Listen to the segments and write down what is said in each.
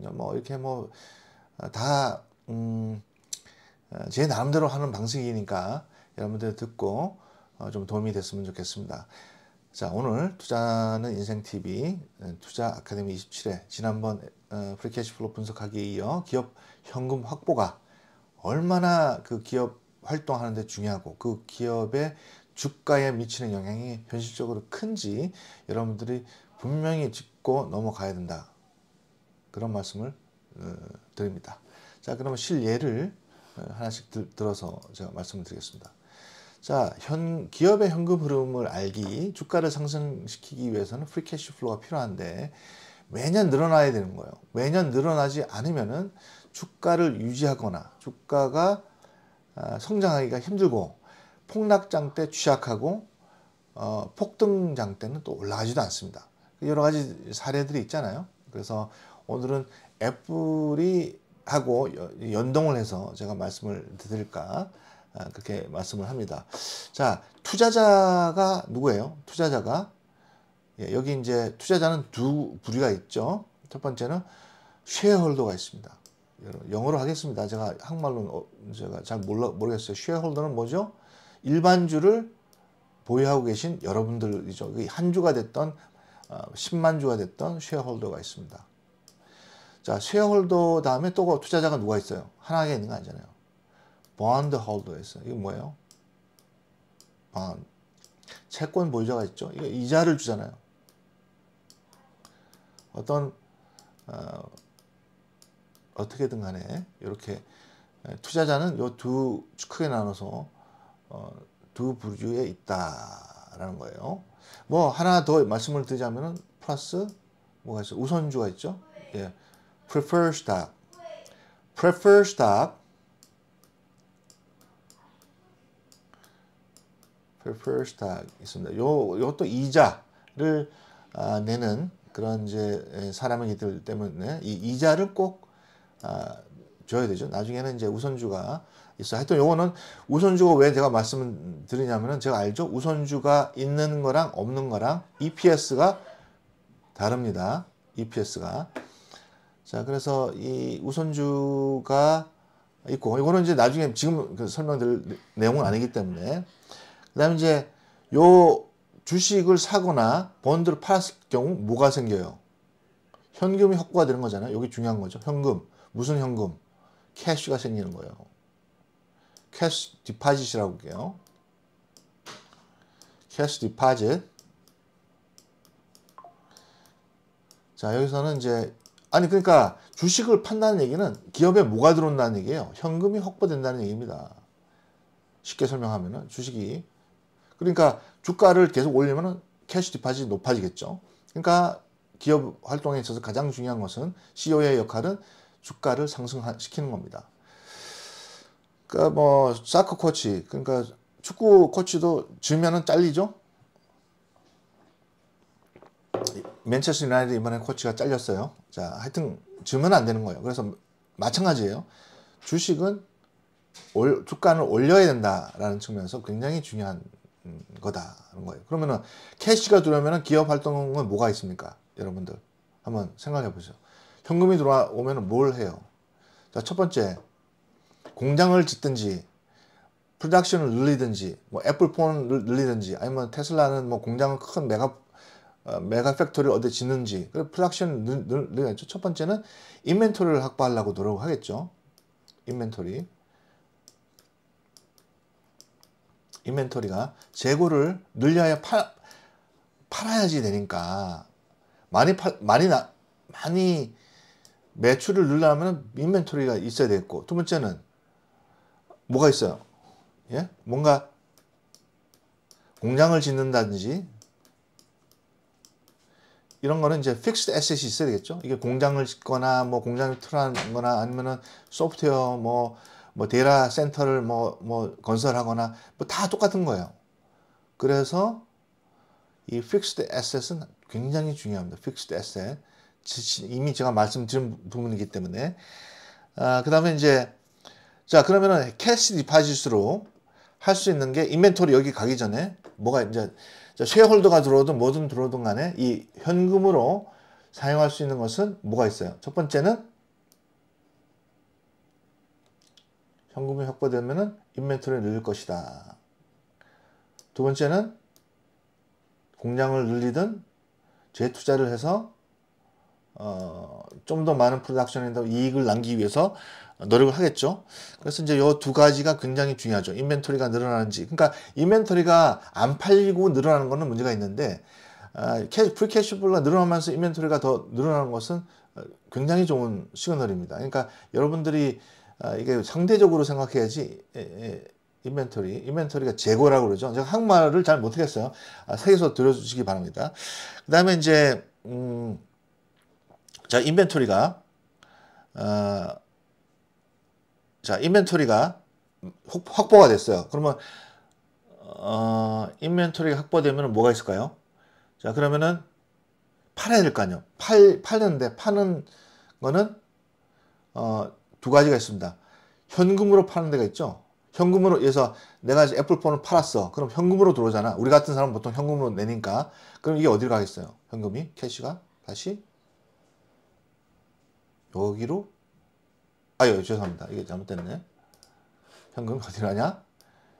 있거든요. 뭐 이렇게 뭐다 어, 음, 어, 제 나름대로 하는 방식이니까 여러분들 듣고 어, 좀 도움이 됐으면 좋겠습니다. 자 오늘 투자는 인생TV 투자 아카데미 27회 지난번 프리캐시플로 분석하기에 이어 기업 현금 확보가 얼마나 그 기업 활동하는데 중요하고 그 기업의 주가에 미치는 영향이 현실적으로 큰지 여러분들이 분명히 짚고 넘어가야 된다 그런 말씀을 어, 드립니다. 자, 그러면 실예를 어, 하나씩 들어서 제가 말씀을 드리겠습니다. 자, 현, 기업의 현금 흐름을 알기, 주가를 상승시키기 위해서는 프리캐시 플로우가 필요한데 매년 늘어나야 되는 거예요. 매년 늘어나지 않으면은 주가를 유지하거나 주가가 아, 성장하기가 힘들고 폭락장 때 취약하고 어, 폭등장 때는 또 올라가지도 않습니다. 여러 가지 사례들이 있잖아요. 그래서 오늘은 애플이 하고 연동을 해서 제가 말씀을 드릴까 아, 그렇게 말씀을 합니다. 자, 투자자가 누구예요? 투자자가 예, 여기 이제 투자자는 두 부류가 있죠. 첫 번째는 쉐어홀더가 있습니다. 영어로 하겠습니다. 제가 한국말로 어, 제가 잘 몰라, 모르겠어요. 쉐어홀더는 뭐죠? 일반주를 보유하고 계신 여러분들이죠. 한 주가 됐던 10만 어, 주가 됐던 쉐어홀더가 있습니다. 자, 그러니까 쉐어홀더 다음에 또 그 투자자가 누가 있어요? 하나가 있는 거 아니잖아요. 본드 홀더가 있어요. 이거 뭐예요? 본 채권 보유자가 있죠. 이거 이자를 주잖아요. 어떤 어, 어떻게든 간에 이렇게 투자자는 요두 크게 나눠서 어, 두 부류에 있다라는 거예요. 뭐 하나 더 말씀을 드리자면은 플러스 뭐가 있어? 우선주가 있죠. 예. prefer stop. prefer stop. prefer stop 있습니다. 요 요것도 이자를 아, 내는 그런 이제 예, 사람이기 때문에 이 이자를 꼭 아, 줘야 되죠. 나중에는 이제 우선주가 있어. 하여튼 요거는 우선주가 왜 제가 말씀을 드리냐면은 제가 알죠. 우선주가 있는 거랑 없는 거랑 EPS가 다릅니다. EPS가 자, 그래서 이 우선주가 있고, 이거는 이제 나중에 지금 그 설명드릴 내용은 아니기 때문에. 그 다음에 이제 요 주식을 사거나 본드를 팔았을 경우 뭐가 생겨요? 현금이 확보가 되는 거잖아요. 여기 중요한 거죠. 현금. 무슨 현금? 캐시가 생기는 거예요. 캐시 디파짓이라고 할게요. 캐시 디파짓. 자, 여기서는 이제 아니 그러니까 주식을 판다는 얘기는 기업에 뭐가 들어온다는 얘기예요. 현금이 확보된다는 얘기입니다. 쉽게 설명하면 주식이 그러니까 주가를 계속 올리면 캐시 디파짓이 높아지겠죠. 그러니까 기업 활동에 있어서 가장 중요한 것은 CEO의 역할은 주가를 상승시키는 겁니다. 그러니까 뭐 사크 코치 그러니까 축구 코치도 지면은 잘리죠. 맨체스터 유나이드 이번에 코치가 잘렸어요. 자, 하여튼 주면 안 되는 거예요. 그래서 마찬가지예요. 주식은 올, 주가는 올려야 된다라는 측면에서 굉장히 중요한 음, 거다라는 거예요. 그러면은 캐시가 들어오면 기업 활동은 뭐가 있습니까? 여러분들 한번 생각해 보세요. 현금이 들어오면뭘 해요? 자, 첫 번째 공장을 짓든지 프로덕션을 늘리든지 뭐 애플폰을 늘리든지 아니면 테슬라는 뭐 공장을 큰 메가 어, 메가 팩토리를 어디 짓는지 그리고 플락션 늘리겠죠 첫 번째는 인벤토리를 확보하려고 노력하겠죠 인벤토리 인벤토리가 재고를 늘려야 팔, 팔아야지 되니까 많이 팔 많이 나 많이 매출을 늘려면 인벤토리가 있어야 되겠고 두 번째는 뭐가 있어요 예 뭔가 공장을 짓는다든지 이런 거는 이제 픽스드 e 셋이 있어야 되겠죠. 이게 공장을 짓거나 뭐 공장을 틀어거나 아니면은 소프트웨어 뭐, 뭐 데이터 센터를 뭐, 뭐 건설하거나 뭐 다 똑같은 거예요. 그래서 이 픽스드 에셋은 굉장히 중요합니다. 픽스드 에셋. 이미 제가 말씀드린 부분이기 때문에. 아, 그 다음에 이제 자 그러면은 캐시 디파짓으로 할 수 있는 게 인벤토리 여기 가기 전에 뭐가 이제 쉐어홀더가 들어오든 뭐든 들어오든 간에 이 현금으로 사용할 수 있는 것은 뭐가 있어요? 첫 번째는 현금이 확보되면 인벤토리를 늘릴 것이다. 두 번째는 공장을 늘리든 재투자를 해서 어, 좀 더 많은 프로덕션에 이익을 남기 위해서 노력을 하겠죠. 그래서 이제 요 두 가지가 굉장히 중요하죠. 인벤토리가 늘어나는지. 그러니까 인벤토리가 안 팔리고 늘어나는 거는 문제가 있는데 아, 캐, 프리캐시블가 늘어나면서 인벤토리가 더 늘어나는 것은 어, 굉장히 좋은 시그널입니다. 그러니까 여러분들이 아, 이게 상대적으로 생각해야지 인벤토리, 인벤토리가 재고라고 그러죠. 제가 한국말을 잘 못하겠어요. 아, 세계에서 들어주시기 바랍니다. 그 다음에 이제 음, 자 인벤토리가 어, 자, 인벤토리가 확보가 됐어요. 그러면 어, 인벤토리가 확보되면 뭐가 있을까요? 자, 그러면은 팔아야 될 거 아니에요. 팔, 팔는데 파는 거는 어, 두 가지가 있습니다. 현금으로 파는 데가 있죠. 현금으로 해서 내가 애플폰을 팔았어. 그럼 현금으로 들어오잖아. 우리 같은 사람은 보통 현금으로 내니까. 그럼 이게 어디로 가겠어요? 현금이 캐시가 다시 여기로 아유 죄송합니다. 이게 잘못됐네. 현금 어디로 가냐?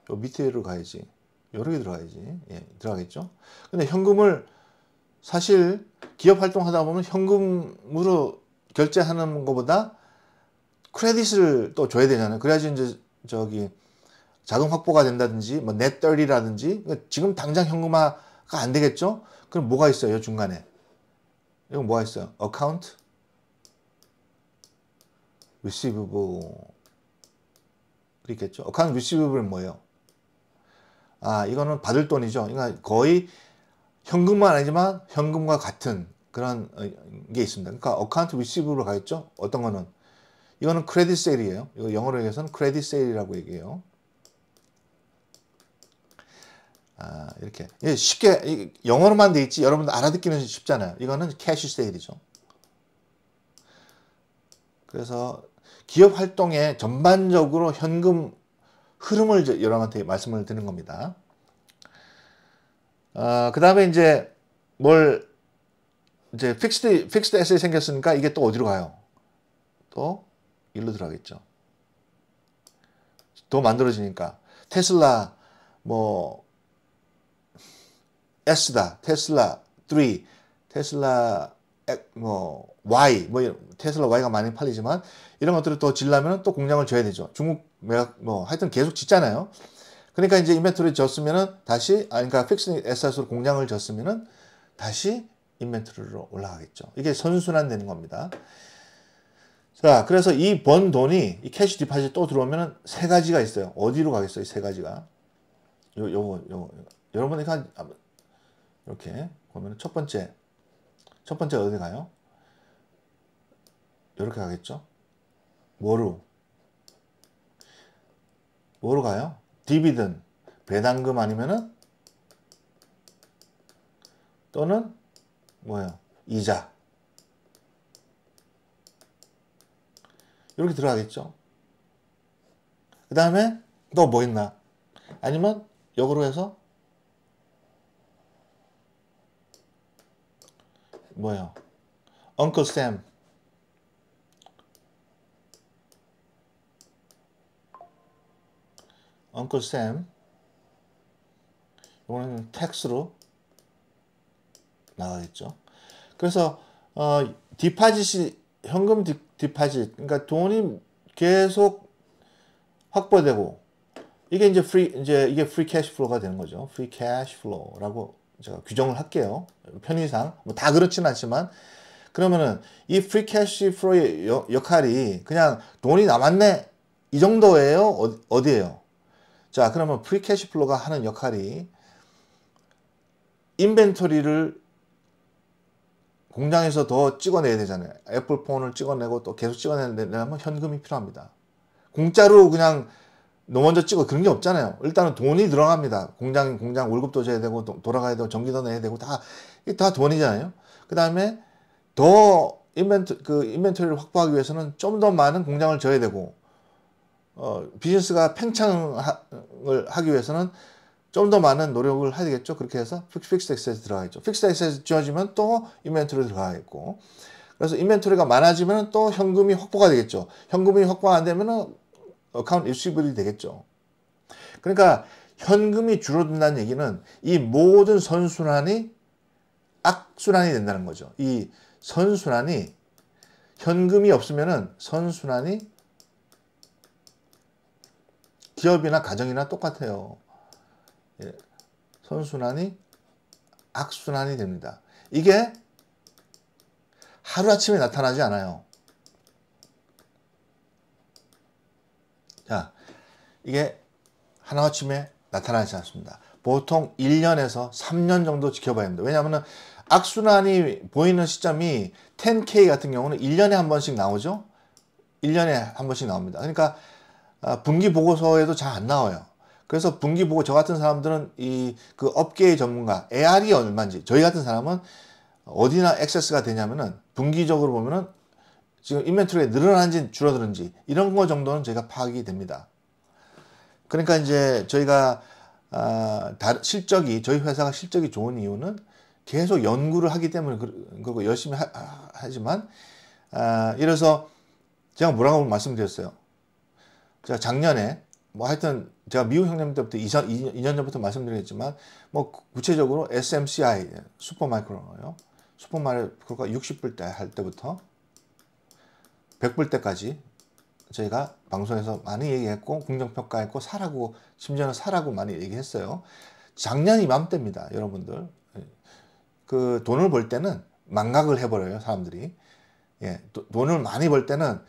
요 밑으로 가야지. 여러 개 들어가야지. 예, 들어가겠죠? 근데 현금을 사실 기업 활동하다 보면 현금으로 결제하는 것보다 크레딧을 또 줘야 되잖아요. 그래야지 이제 저기 자금 확보가 된다든지 뭐넷떨리라든지 그러니까 지금 당장 현금화가 안 되겠죠? 그럼 뭐가 있어요 중간에? 이건 뭐가 있어요? 어카운트? 리시브브 있겠죠. 어칸 리시브블은 뭐예요? 아, 이거는 받을 돈이죠. 그러니까 거의 현금만 아니지만 현금과 같은 그런 어, 게 있습니다. 그러니까 어카운트 리시브로 가겠죠. 어떤 거는 이거는 크레딧 세일이에요. 이거 영어로 얘기해서는 크레딧 세일이라고 얘기해요. 아, 이렇게 쉽게 영어로만 돼 있지 여러분들 알아듣기는 쉽잖아요. 이거는 캐시 세일이죠. 그래서 기업 활동에 전반적으로 현금 흐름을 여러분한테 말씀을 드리는 겁니다. 어, 아, 그 다음에 이제 뭘 이제 픽스드 픽스드 에셋이 생겼으니까 이게 또 어디로 가요? 또 일로 들어가겠죠. 또 만들어지니까 테슬라 뭐 S다 테슬라 3 테슬라 뭐 Y 뭐 이런, 테슬라 Y가 많이 팔리지만 이런 것들을 또질라면또 공장을 줘야 되죠. 중국 매각 뭐 하여튼 계속 짓잖아요. 그러니까 이제 인벤토리 졌으면은 다시 아 그러니까 픽스 에셋으로 공장을 졌으면은 다시 인벤토리로 올라가겠죠. 이게 선순환 되는 겁니다. 자, 그래서 이 번 돈이 이 캐시 디파짓 또 들어오면은 세 가지가 있어요. 어디로 가겠어요? 이 세 가지가. 요 요거 요거 여러분이 한 아, 이렇게 보면 첫 번째 첫 번째 어디 가요? 이렇게 가겠죠? 뭐로? 뭐로 가요? 디비든 배당금 아니면은 또는 뭐예요? 이자 이렇게 들어가겠죠. 그 다음에 또 뭐 있나? 아니면 역으로 해서 뭐요 언클 샘 언클 샘 이거는 텍스로 나가겠죠 그래서 어, 디파짓이 현금 디, 디파짓 그러니까 돈이 계속 확보되고 이게 이제 프리 이제 이게 프리 캐시 플로우가 되는 거죠. 프리 캐시 플로우라고 제가 규정을 할게요. 편의상. 뭐다 그렇진 않지만. 그러면은 이 free cash flow의 역할이 그냥 돈이 남았네. 이 정도예요? 어, 어디예요? 자, 그러면 free cash flow가 하는 역할이 인벤토리를 공장에서 더 찍어내야 되잖아요. 애플폰을 찍어내고 또 계속 찍어내려면 현금이 필요합니다. 공짜로 그냥 먼저 찍어 그런 게 없잖아요. 일단은 돈이 들어갑니다. 공장 공장 월급도 줘야 되고 도, 돌아가야 되고 전기도 내야 되고 다 이 다 돈이잖아요. 그다음에 더 인벤토 그 인벤토리를 확보하기 위해서는 좀 더 많은 공장을 줘야 되고 어, 비즈니스가 팽창을 하기 위해서는 좀 더 많은 노력을 해야 되겠죠. 그렇게 해서 픽스 액세스 들어가 있죠. 픽스 액세스 지워지면 또 인벤토리 들어가 있고 그래서 인벤토리가 많아지면 또 현금이 확보가 되겠죠. 현금이 확보가 안 되면은 어카운트 리시블이 되겠죠. 그러니까 현금이 줄어든다는 얘기는 이 모든 선순환이 악순환이 된다는 거죠. 이 선순환이 현금이 없으면은 선순환이 기업이나 가정이나 똑같아요. 예. 선순환이 악순환이 됩니다. 이게 하루아침에 나타나지 않아요. 이게 하나아침에 나타나지 않습니다. 보통 1년에서 3년 정도 지켜봐야 합니다. 왜냐하면 악순환이 보이는 시점이 10K 같은 경우는 1년에 한 번씩 나오죠. 1년에 한 번씩 나옵니다. 그러니까 아, 분기 보고서에도 잘 안 나와요. 그래서 분기 보고 저 같은 사람들은 이 그 업계의 전문가 AR이 얼마인지 저희 같은 사람은 어디나 액세스가 되냐면은 분기적으로 보면은 지금 인벤토리가 늘어난지 줄어드는지 이런 거 정도는 저가 파악이 됩니다. 그러니까 이제 저희가 아, 다, 실적이 저희 회사가 실적이 좋은 이유는 계속 연구를 하기 때문에 그리고 열심히 하, 지만 아, 이래서 제가 뭐라고 말씀드렸어요. 제가 작년에 뭐 하여튼 제가 미국 형님 때부터 2년, 2년 전부터 말씀드렸지만 뭐 구체적으로 SMCI 슈퍼마이크로요. 슈퍼마이크로가 60불 때 할 때부터 100불 때까지 저희가 방송에서 많이 얘기했고 긍정평가했고 사라고 심지어는 사라고 많이 얘기했어요. 작년 이맘때입니다. 여러분들. 예. 그 돈을 벌 때는 망각을 해버려요. 사람들이. 예, 돈을 많이 벌 때는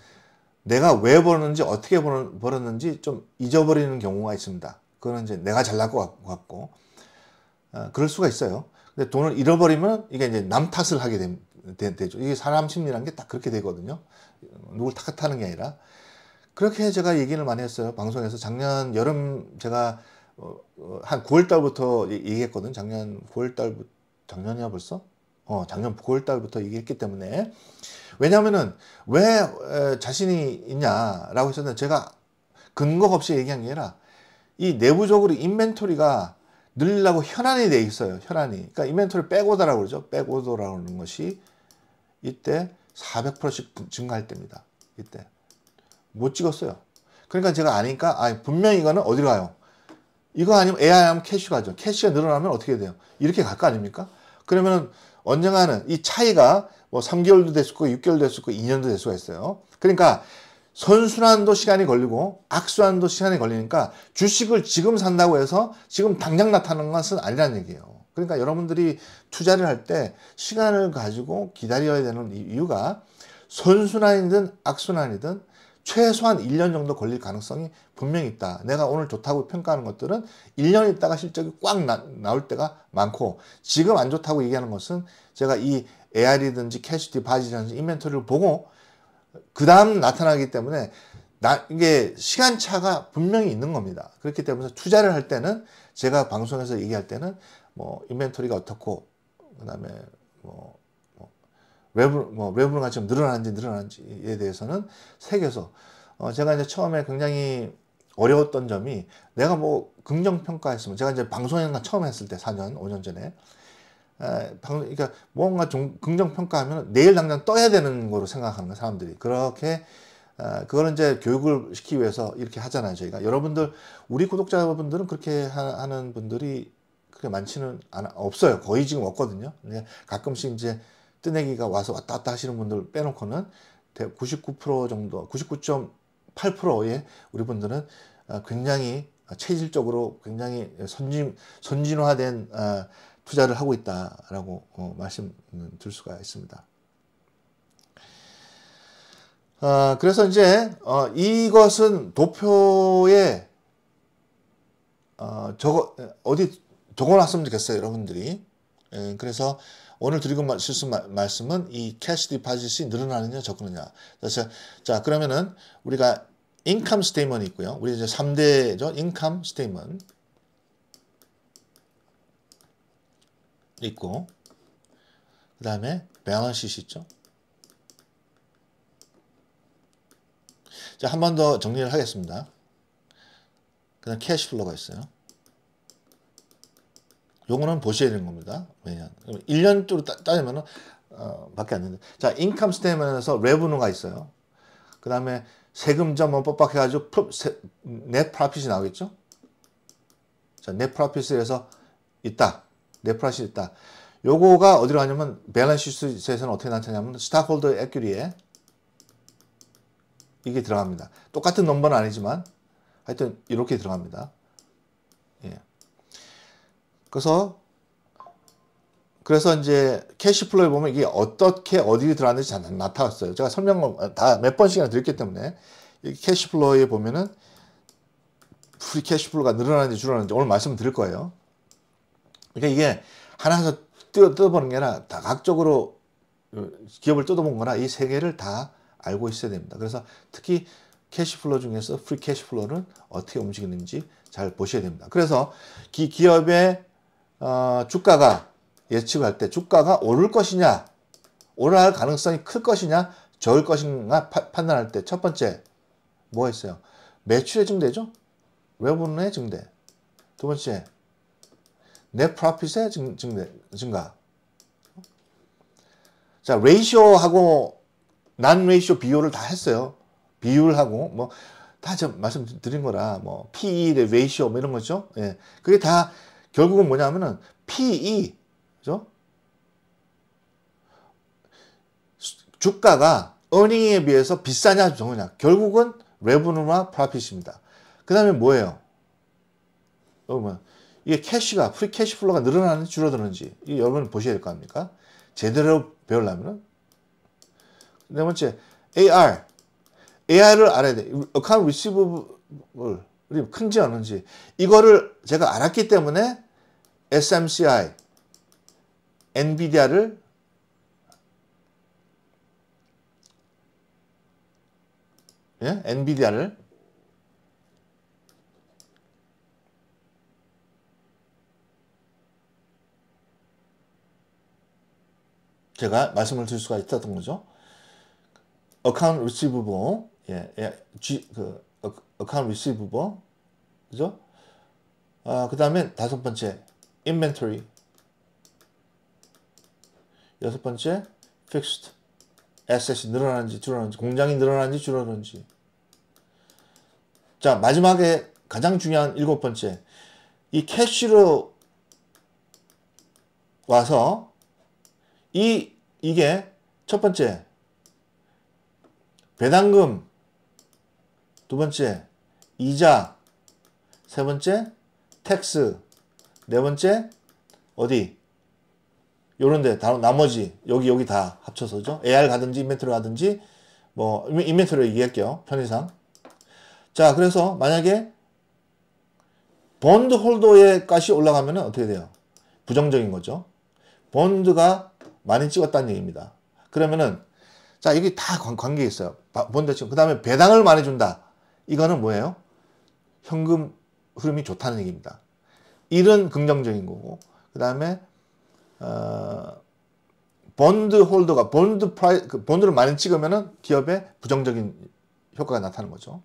내가 왜 벌었는지 어떻게 벌었는지 좀 잊어버리는 경우가 있습니다. 그거는 이제 내가 잘날 것 같고 어, 그럴 수가 있어요. 근데 돈을 잃어버리면 이게 이제 남 탓을 하게 되, 되, 되죠. 이게 사람 심리라는 게 딱 그렇게 되거든요. 누굴 탓하는 게 아니라 그렇게 제가 얘기를 많이 했어요. 방송에서 작년 여름 제가 어, 어, 한 9월 달부터 얘기했거든. 작년 9월 달부터 작년이야 벌써? 어, 작년 9월 달부터 얘기했기 때문에 왜냐면은 왜 자신이 있냐라고 했었는데 제가 근거 없이 얘기한 게 아니라 이 내부적으로 인벤토리가 늘리려고 현안이 돼 있어요. 현안이. 그러니까 인벤토리 빼고더라고 그러죠. 빼고더라고는 것이 이때 400%씩 증가할 때입니다. 이때. 못 찍었어요. 그러니까 제가 아니까 아, 분명히 이거는 어디로 가요? 이거 아니면 AI 하면 캐시 가죠. 캐시가 늘어나면 어떻게 돼요? 이렇게 갈 거 아닙니까? 그러면 언젠가는 이 차이가 뭐 3개월도 될 수 있고 6개월 도될 수 있고 2년도 됐을 거 있어요. 그러니까 선순환도 시간이 걸리고 악순환도 시간이 걸리니까 주식을 지금 산다고 해서 지금 당장 나타나는 것은 아니라는 얘기예요. 그러니까 여러분들이 투자를 할 때 시간을 가지고 기다려야 되는 이유가 선순환이든 악순환이든 최소한 1년 정도 걸릴 가능성이 분명히 있다. 내가 오늘 좋다고 평가하는 것들은 1년 있다가 실적이 꽉 나, 올 때가 많고 지금 안 좋다고 얘기하는 것은 제가 이 AR이든지 캐시티 바지든지 인벤토리를 보고 그 다음 나타나기 때문에 나, 이게 시간차가 분명히 있는 겁니다. 그렇기 때문에 투자를 할 때는 제가 방송에서 얘기할 때는 뭐 인벤토리가 어떻고 그다음에 뭐 외부 뭐외부가 지금 늘어나는지늘어나는지에 대해서는 세계에서 어, 제가 이제 처음에 굉장히 어려웠던 점이 내가 뭐 긍정 평가했으면 제가 이제 방송에가 처음 했을 때 4년 5년 전에 에, 방, 그러니까 뭔가 좀, 긍정 평가하면 내일 당장 떠야 되는 거로 생각하는 거 사람들이 그렇게 에, 그거는 이제 교육을 시키기 위해서 이렇게 하잖아요 저희가 여러분들 우리 구독자분들은 그렇게 하, 는 분들이 그렇게 많지는 않, 아 없어요 거의 지금 없거든요 가끔씩 이제 뜨내기가 와서 왔다 갔다 하시는 분들 빼놓고는 99% 정도, 99.8%의 우리 분들은 어, 굉장히 체질적으로 굉장히 선진, 선진화된 어, 투자를 하고 있다라고 어, 말씀드릴 수가 있습니다. 아, 그래서 이제 이것은 도표에 적어 어디 적어놨으면 좋겠어요 여러분들이 예, 그래서 오늘 드리고 말씀, 말씀은 이 캐시 디파짓이 늘어나느냐 적느냐. 그래서 자 그러면은 우리가 인컴 스테이먼 있고요. 우리 이제 3대죠. 인컴 스테이먼 있고 그 다음에 밸런스 시 있죠. 자, 한 번 더 정리를 하겠습니다. 그다음 캐시플로가 있어요. 용거는 보셔야 되는 겁니다. 매년. 1년으로 따지면 어, 밖에 안 되는데. 자, 인컴 스테이먼에서 레버누가 있어요. 그 다음에 세금자 뭐 빡빡해가지고 넷 프로핏이 나오겠죠? 자, 넷 프로핏에서 있다. 넷 프로핏이 있다. 요거가 어디로 가냐면 밸런시스에서는 어떻게 나타나냐면 스타홀더 액규리에 이게 들어갑니다. 똑같은 넘버는 아니지만 하여튼 이렇게 들어갑니다. 그래서 그래서 이제 캐시플로에 보면 이게 어떻게 어디로 들어왔는지 잘 나타났어요. 제가 설명 을다 몇 번씩이나 드렸기 때문에 이 캐시플로에 보면은 프리 캐시플로가 늘어나는지 줄어나는지 오늘 말씀드릴 거예요. 그러니까 이게 하나에서 뜯어, 뜯어보는 게 아니라 다각적으로 기업을 뜯어본 거나 이세계를다 알고 있어야 됩니다. 그래서 특히 캐시플로 중에서 프리 캐시플로는 어떻게 움직이는지 잘 보셔야 됩니다. 그래서 기, 기업의 어, 주가가 예측할 때 주가가 오를 것이냐 오를 가능성이 클 것이냐 적을 것인가 파, 판단할 때 첫 번째 뭐 했어요? 매출의 증대죠? 외부분의 증대 두 번째 내 프로핏의 증, 증대, 증가 자 레이쇼하고 난 레이쇼 비율을 다 했어요 비율하고 뭐다 말씀드린 거라 뭐 PE, 레이쇼 뭐 이런 거죠 예, 그게 다 결국은 뭐냐면은 PE, 그죠? 주가가 어닝에 비해서 비싸냐 적으냐 결국은 레버누와 프라핏입니다. 그 다음에 뭐예요? 여러분 어, 이게 캐시가 프리 캐시 플로가 늘어나는지 줄어드는지 이 여러분 보셔야 될 거 아닙니까? 제대로 배우려면은 네 번째 AR AR을 알아야 돼. 어카운트 리시브블 그리고 큰지 어는지 이거를 제가 알았기 때문에 SMCI, 엔비디아를 예? 엔비디아를 제가 말씀을 드릴 수가 있다던 거죠. 어카운트 리시브보 예, 예, 그 account receivable 그죠? 아, 그 다음에 다섯 번째 inventory 여섯 번째 fixed asset이 늘어나는지 줄어나는지 공장이 늘어나는지 줄어나는지 자 마지막에 가장 중요한 일곱 번째 이 캐시로 와서 이 이게 첫 번째 배당금 두 번째 이자, 세 번째 텍스, 네 번째 어디 요런데 나머지 여기 여기 다 합쳐서죠. AR 가든지 인벤트로 가든지 뭐 인벤트로 얘기할게요. 편의상. 자 그래서 만약에 본드 홀더의 값이 올라가면 어떻게 돼요? 부정적인 거죠. 본드가 많이 찍었다는 얘기입니다. 그러면은 자 여기 다 관, 계 있어요. 본드 지금 그 다음에 배당을 많이 준다. 이거는 뭐예요? 현금 흐름이 좋다는 얘기입니다. 일은 긍정적인 거고 어, 그 다음에 어, 본드 홀더가 본드 프라이 그 본드를 많이 찍으면은 기업에 부정적인 효과가 나타나는 거죠.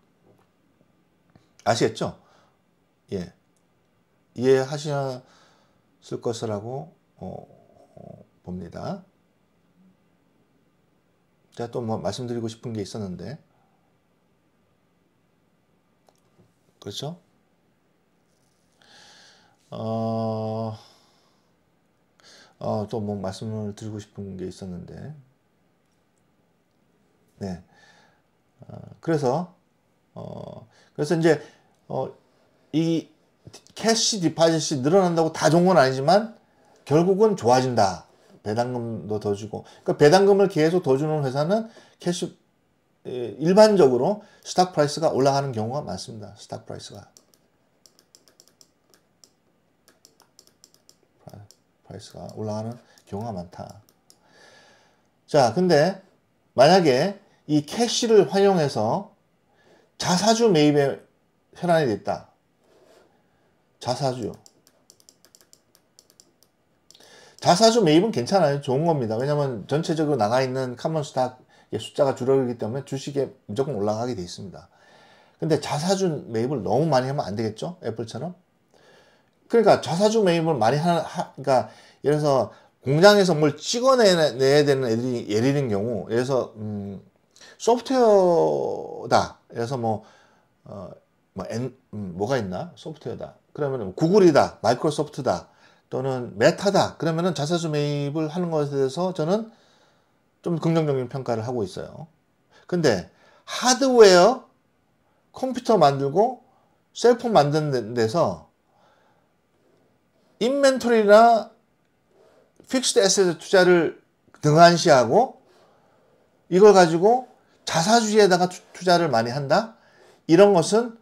아시겠죠? 예 이해하셨을 것이라고 어, 어, 봅니다. 제가 또 뭐 말씀드리고 싶은 게 있었는데 그렇죠? 어, 어또뭐 말씀을 드리고 싶은 게 있었는데, 네. 어, 그래서, 어, 그래서 이제, 어, 이 캐시 디파짓이 늘어난다고 다 좋은 건 아니지만, 결국은 좋아진다. 배당금도 더 주고. 그러니까 배당금을 계속 더 주는 회사는 캐시 예, 일반적으로 스탁 프라이스가 올라가는 경우가 많습니다. 스탁 프라이스가. 프라이스가 올라가는 경우가 많다. 자, 근데 만약에 이 캐시를 활용해서 자사주 매입에 현안이 됐다. 자사주. 자사주 매입은 괜찮아요. 좋은 겁니다. 왜냐면 전체적으로 나가 있는 카먼 스탁 예, 숫자가 줄어들기 때문에 주식에 무조건 올라가게 돼 있습니다. 근데 자사주 매입을 너무 많이 하면 안 되겠죠? 애플처럼? 그러니까 자사주 매입을 많이 하는, 하, 그러니까 예를 들어서 공장에서 뭘 찍어내야 되는 애들이 예리는 경우, 예를 들어서, 음, 소프트웨어다. 그래서 뭐, 어, 뭐, 엔, 음, 뭐가 있나? 소프트웨어다. 그러면 뭐 구글이다. 마이크로소프트다. 또는 메타다. 그러면은 자사주 매입을 하는 것에 대해서 저는 좀 긍정적인 평가를 하고 있어요. 근데 하드웨어 컴퓨터 만들고 셀폰 만드는 데서 인벤토리나 픽스드 에셋 투자를 등한시하고 이걸 가지고 자사주의에다가 투자를 많이 한다? 이런 것은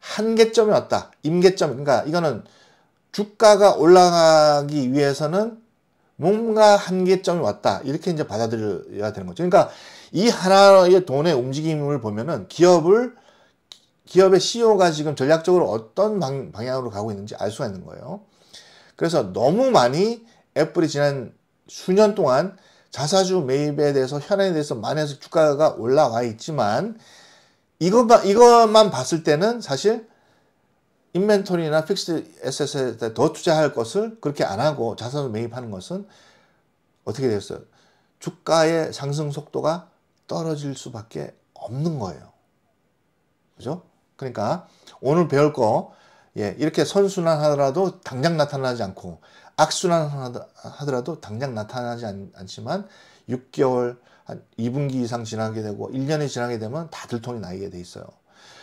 한계점이 왔다. 임계점. 그러니까 이거는 주가가 올라가기 위해서는 뭔가 한계점이 왔다. 이렇게 이제 받아들여야 되는 거죠. 그러니까 이 하나의 돈의 움직임을 보면은 기업을 기업의 CEO가 지금 전략적으로 어떤 방, 방향으로 가고 있는지 알 수가 있는 거예요. 그래서 너무 많이 애플이 지난 수년 동안 자사주 매입에 대해서 현안에 대해서 많이 해서 주가가 올라와 있지만 이것만 이것만 봤을 때는 사실 인벤토리나 픽스 에셋에 더 투자할 것을 그렇게 안 하고 자산을 매입하는 것은 어떻게 됐어요? 주가의 상승 속도가 떨어질 수밖에 없는 거예요. 그죠? 그러니까 오늘 배울 거 예, 이렇게 선순환 하더라도 당장 나타나지 않고 악순환 하더라도 당장 나타나지 않, 지만 6개월 한 2분기 이상 지나게 되고 1년이 지나게 되면 다 들통이 나게 돼 있어요.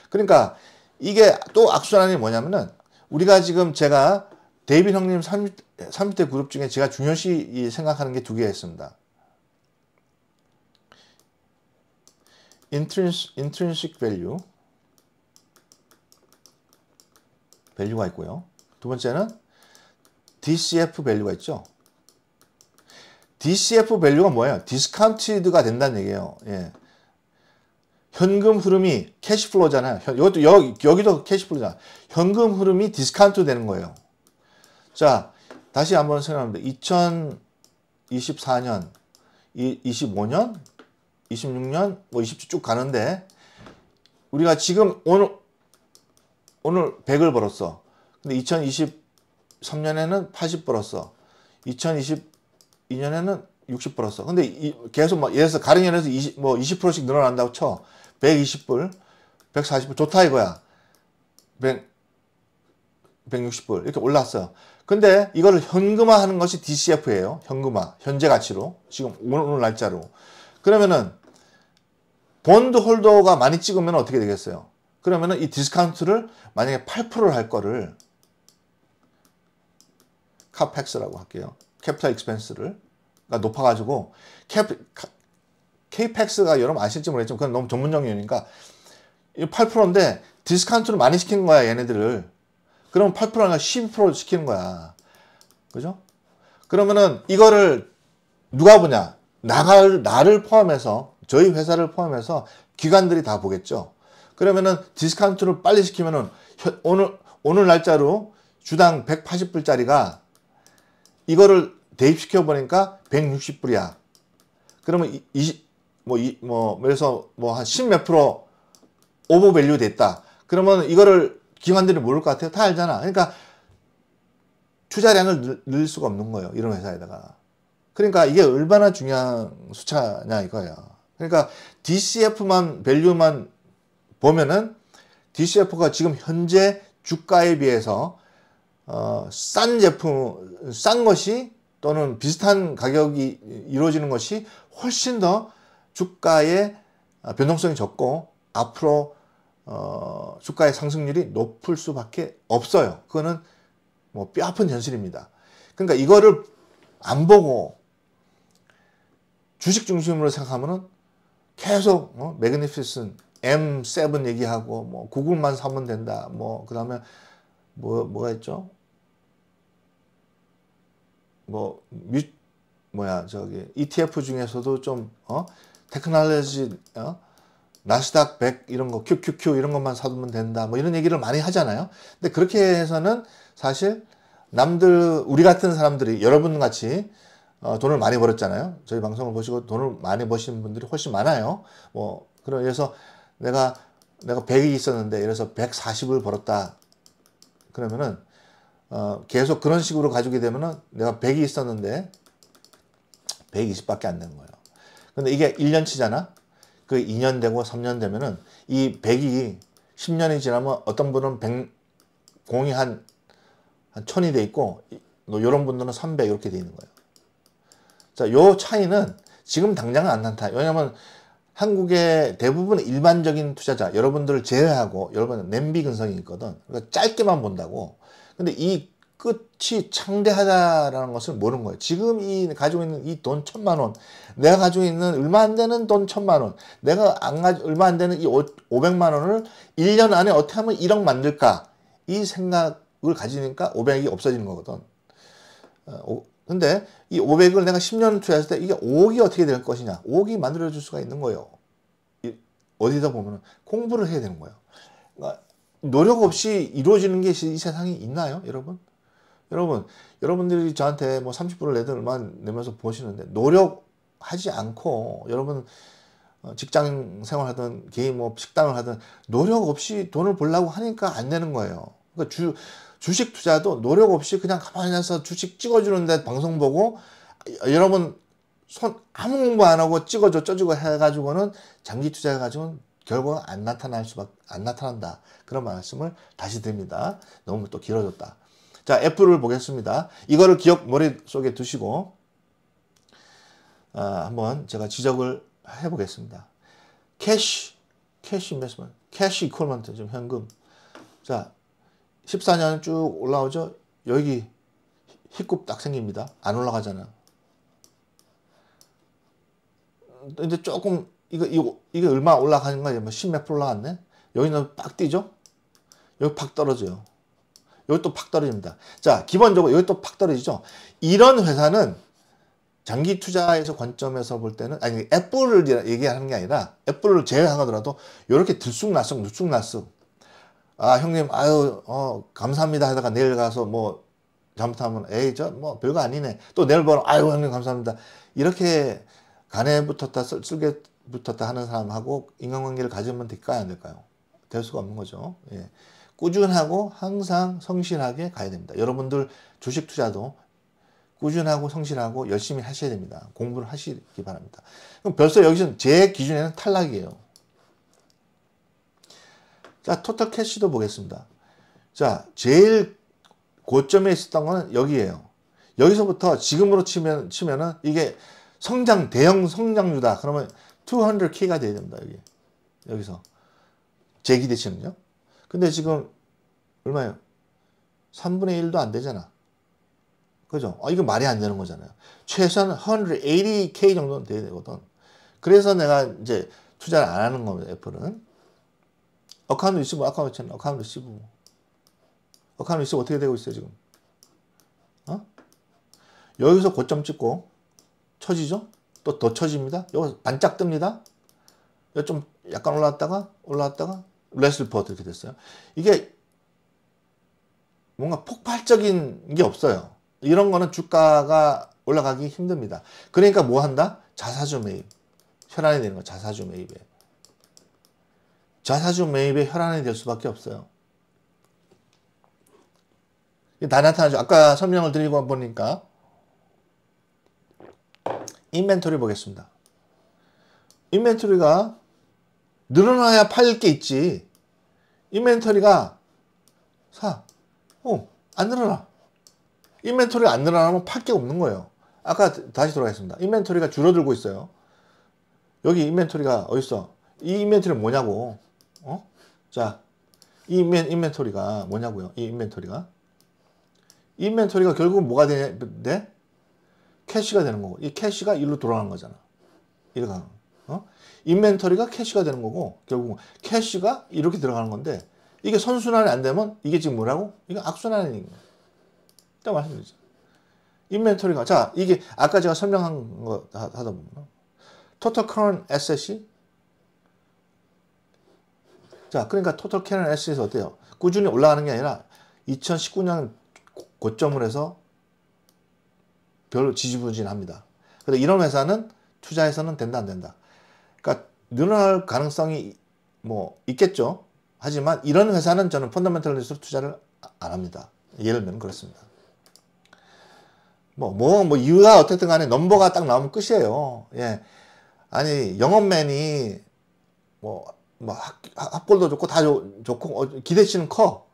그러니까 이게 또 악순환이 뭐냐면은 우리가 지금 제가 데이빈 형님 30, 30대 그룹 중에 제가 중요시 생각하는 게 두 개가 있습니다. intrinsic, intrinsic value 밸류가 있고요. 두 번째는 DCF 밸류가 있죠. DCF 밸류가 뭐예요? 디스카운티드가 된다는 얘기예요. 예. 현금 흐름이 캐시플로잖아요. 이것도 여, 여기도 캐시플로잖아. 현금 흐름이 디스카운트 되는 거예요. 자, 다시 한번 생각합니다. 2024년, 25년, 26년, 뭐 20주 쭉 가는데 우리가 지금 오늘 오늘 100을 벌었어. 근데 2023년에는 80 벌었어. 2022년에는 60 벌었어. 근데 이, 계속 막 예를 들어서 가령 예를 서 20, 뭐 20%씩 늘어난다고 쳐. 120불, 140불 좋다 이거야. 100, 160불 이렇게 올랐어요. 근데 이거를 현금화하는 것이 DCF예요. 현금화, 현재 가치로 지금 오늘 날짜로. 그러면은 본드 홀더가 많이 찍으면 어떻게 되겠어요? 그러면은 이 디스카운트를 만약에 8%를 할 거를 카펙스라고 할게요. 캐피탈 익스펜스를 그러니까 높아가지고 캐피, 케이펙스가 여러분 아실지 모르겠지만 그건 너무 전문 용이니까 8%인데 디스카운트를 많이 시키는 거야 얘네들을 그럼 8%가 12%로 시키는 거야 그죠? 그러면은 이거를 누가 보냐 나를, 나를 포함해서 저희 회사를 포함해서 기관들이 다 보겠죠 그러면은 디스카운트를 빨리 시키면은 오늘 오늘 날짜로 주당 180불짜리가 이거를 대입시켜 보니까 160불이야. 그러면 20, 뭐, 뭐, 그래서 뭐한 10몇 프로 오버밸류 됐다. 그러면 이거를 기관들이 모를 것 같아요. 다 알잖아. 그러니까 투자량을 늘, 수가 없는 거예요. 이런 회사에다가. 그러니까 이게 얼마나 중요한 수차냐 이거예요 그러니까 DCF만 밸류만 보면은 DCF가 지금 현재 주가에 비해서 어, 싼 제품, 싼 것이 또는 비슷한 가격이 이루어지는 것이 훨씬 더 주가의 아, 변동성이 적고 앞으로 어, 주가의 상승률이 높을 수밖에 없어요. 그거는 뭐 뼈아픈 현실입니다. 그러니까 이거를 안 보고 주식 중심으로 생각하면은 계속 어, 매그니피슨 M7 얘기하고 뭐 구글만 사면 된다. 뭐 그다음에 뭐 뭐가 있죠? 뭐 뮤, 뭐야 저기 ETF 중에서도 좀 어? 테크놀로지 어? 나스닥 100 이런 거 QQQ 이런 것만 사두면 된다 뭐 이런 얘기를 많이 하잖아요. 근데 그렇게 해서는 사실 남들 우리 같은 사람들이 여러분 같이 어, 돈을 많이 벌었잖아요. 저희 방송을 보시고 돈을 많이 버신 분들이 훨씬 많아요. 뭐 그래서 내가 내가 100이 있었는데 이래서 140을 벌었다. 그러면은 어, 계속 그런 식으로 가지게 되면은 내가 100이 있었는데 120밖에 안 된 거예요. 근데 이게 1년치잖아. 그 2년 되고 3년 되면은 이 100이 10년이 지나면 어떤 분은 100, 공이 한, 한 1000이 돼 있고 뭐 요런 분들은 300 이렇게 돼 있는 거예요. 자, 요 차이는 지금 당장은 안 난다. 왜냐면 한국의 대부분 일반적인 투자자, 여러분들을 제외하고 여러분은 냄비 근성이 있거든. 그러니까 짧게만 본다고. 근데 이 끝이 창대하다라는 것을 모르는 거예요. 지금 이 가지고 있는 이 돈 천만 원, 내가 가지고 있는 얼마 안 되는 돈 천만 원, 내가 안 가, 얼마 안 되는 이 500만 원을 1년 안에 어떻게 하면 1억 만들까? 이 생각을 가지니까 500이 없어지는 거거든. 어, 근데 이 500을 내가 10년 투자했을 때 이게 5억이 어떻게 될 것이냐? 5억이 만들어줄 수가 있는 거예요. 어디다 보면 공부를 해야 되는 거예요. 그러니까 노력 없이 이루어지는 게 이 세상에 있나요, 여러분? 여러분, 여러분들이 저한테 뭐 30분을 내든 얼마 내면서 보시는데 노력하지 않고 여러분 어, 직장 생활하든 개인 뭐 식당을 하든 노력 없이 돈을 벌려고 하니까 안 되는 거예요. 그러니까 주 주식 투자도 노력 없이 그냥 가만히 앉아서 주식 찍어주는데 방송 보고 여러분 손 아무 공부 안 하고 찍어줘 쪄주고 해가지고는 장기 투자해가지고는 결과가 안 나타날 수밖에 안 나타난다 그런 말씀을 다시 드립니다. 너무 또 길어졌다. 자, 애플을 보겠습니다. 이거를 기억 머릿속에 두시고 아, 한번 제가 지적을 해보겠습니다. 캐시, 캐시 인베스먼 캐시 이퀄먼트, 지금 현금. 자, 14년 쭉 올라오죠? 여기 힙굽 딱 생깁니다. 안 올라가잖아요. 근 조금 이거 이거 이게 얼마 올라가는 거야? 뭐0몇 프로 올라갔네. 여기는 빡 뛰죠. 여기 팍 떨어져요. 여기 또 팍 떨어집니다. 자, 기본적으로 여기 또 팍 떨어지죠. 이런 회사는 장기 투자에서 관점에서 볼 때는 아니 애플을 얘기하는 게 아니라 애플을 제외하더라도 이렇게 들쑥날쑥 들쑥날쑥 아 형님 아유 어 감사합니다 하다가 내일 가서 뭐 잘못하면 에이 저뭐 별거 아니네 또 내일 보러 아유 형님 감사합니다 이렇게 간에 붙었다 쓸게 붙었다 하는 사람하고 인간관계를 가지면 될까요 안 될까요 될 수가 없는 거죠 예. 꾸준하고 항상 성실하게 가야 됩니다. 여러분들 주식 투자도 꾸준하고 성실하고 열심히 하셔야 됩니다. 공부를 하시기 바랍니다. 그럼 벌써 여기서 제 기준에는 탈락이에요. 자, 토탈 캐시도 보겠습니다. 자, 제일 고점에 있었던 거는 여기에요. 여기서부터 지금으로 치면, 치면은 이게 성장, 대형 성장주다. 그러면 200K가 돼야 됩니다. 여기. 여기서. 제기되시는요. 근데 지금 얼마예요? 3분의 1도 안 되잖아. 그죠? 아, 이거 말이 안 되는 거잖아요. 최소한 180K 정도는 돼야 되거든. 그래서 내가 이제 투자를 안 하는 겁니다, 애플은. 어카운트 리시브, 아카운트 채널, 어카운트 리시브. 어카운트 리시브 어떻게 되고 있어요, 지금? 어? 여기서 고점 찍고, 처지죠? 또 더 처집니다. 여기 서 반짝 뜹니다. 여기 좀 약간 올라왔다가, 올라왔다가, 레슬퍼드 이렇게 됐어요. 이게 뭔가 폭발적인 게 없어요. 이런 거는 주가가 올라가기 힘듭니다. 그러니까 뭐 한다? 자사주 매입. 혈안이 되는 거 자사주 매입에. 자사주 매입에 혈안이 될 수밖에 없어요. 다 나타나죠. 아까 설명을 드리고 보니까 인벤토리 보겠습니다. 인벤토리가 늘어나야 팔릴 게 있지. 인벤토리가 사, 어, 안 늘어나. 인벤토리가 안 늘어나면 팔 게 없는 거예요. 아까 다시 돌아가겠습니다. 인벤토리가 줄어들고 있어요. 여기 인벤토리가 어딨어? 이 인벤토리는 뭐냐고. 어? 자, 이 인벤, 인벤토리가 뭐냐고요. 이 인벤토리가. 인벤토리가 결국은 뭐가 되, 돼? 캐시가 되는 거고. 이 캐시가 일로 돌아가는 거잖아. 이렇게 가는 인벤터리가 캐시가 되는 거고 결국 캐시가 이렇게 들어가는 건데 이게 선순환이 안 되면 이게 지금 뭐라고? 이거 악순환인 거예요. 말씀드리죠. 인벤토리가 자 이게 아까 제가 설명한 거 하다 보면 토탈 커런 에셋이 자 그러니까 토탈 커런 에셋이 어때요? 꾸준히 올라가는 게 아니라 2019년 고점을 해서 별로 지지부진합니다. 근데 이런 회사는 투자해서는 된다 안 된다. 그러니까 늘어날 가능성이 뭐 있겠죠. 하지만 이런 회사는 저는 펀더멘털 리스로 투자를 안 합니다. 예를 들면 그렇습니다. 뭐, 뭐, 뭐, 이유가 어쨌든 간에 넘버가 딱 나오면 끝이에요. 예. 아니, 영업맨이 뭐, 뭐 학, 학벌도 좋고 다 좋, 좋고 어, 기대치는 커.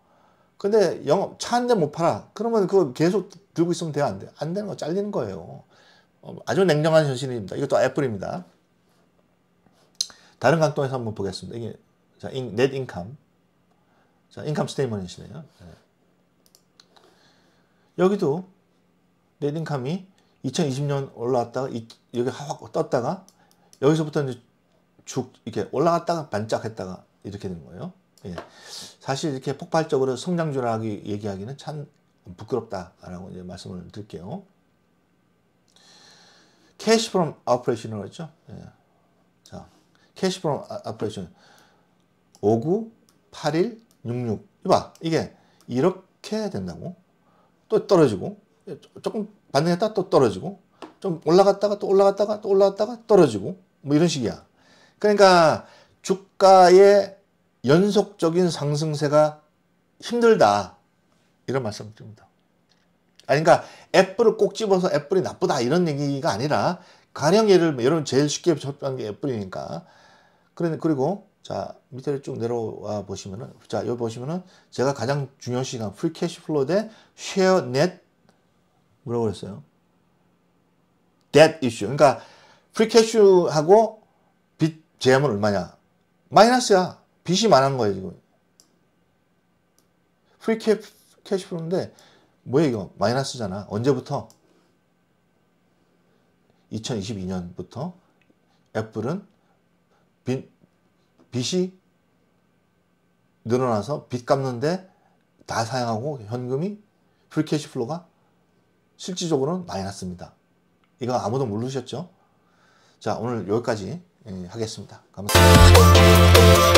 근데 영업 차 한 대 못 팔아. 그러면 그거 계속 들고 있으면 돼요? 안 돼? 요안 되는 거 잘리는 거예요. 어, 아주 냉정한 현실입니다. 이것도 애플입니다. 다른 각도에서 한번 보겠습니다. 이게 자, 인, 넷 인컴. 자, 인컴 스테이먼이시네요. 네. 여기도 넷 인컴이 2020년 올라왔다가 이, 여기 확 떴다가 여기서부터 이제 쭉 이렇게 올라갔다가 반짝했다가 이렇게 된 거예요. 예. 사실 이렇게 폭발적으로 성장주라기 얘기하기는 참 부끄럽다라고 이제 말씀을 드릴게요. 캐시 프롬 아웃프레이션이라고 했죠. 예. 캐시 프롬 아프레이션 598166 이봐 이게 이렇게 된다고 또 떨어지고 조금 반등했다 또 떨어지고 좀 올라갔다가 또 올라갔다가 또 올라갔다가 떨어지고 뭐 이런 식이야 그러니까 주가의 연속적인 상승세가 힘들다 이런 말씀을 드립니다 아 그러니까 애플을 꼭 집어서 애플이 나쁘다 이런 얘기가 아니라 가령 예를 여러분 제일 쉽게 접하는 게 애플이니까 그리고 자 밑에를 쭉 내려와 보시면은 자 여기 보시면은 제가 가장 중요시한 프리 캐시 플로우 대 쉐어 넷 뭐라고 그랬어요? 데 e 이슈 그러니까 프리 캐시하고 빚제함은 얼마냐? 마이너스야. 빚이 많은 거예요 지금. 프리 캐, 캐시 플로우인데 뭐야 이거 마이너스잖아. 언제부터? 2022년부터 애플은 빚, 빚이 늘어나서 빚 갚는데 다 사용하고 현금이 풀캐시 플로가 실질적으로는 많이 났습니다. 이거 아무도 모르셨죠? 자 오늘 여기까지 예, 하겠습니다. 감사합니다.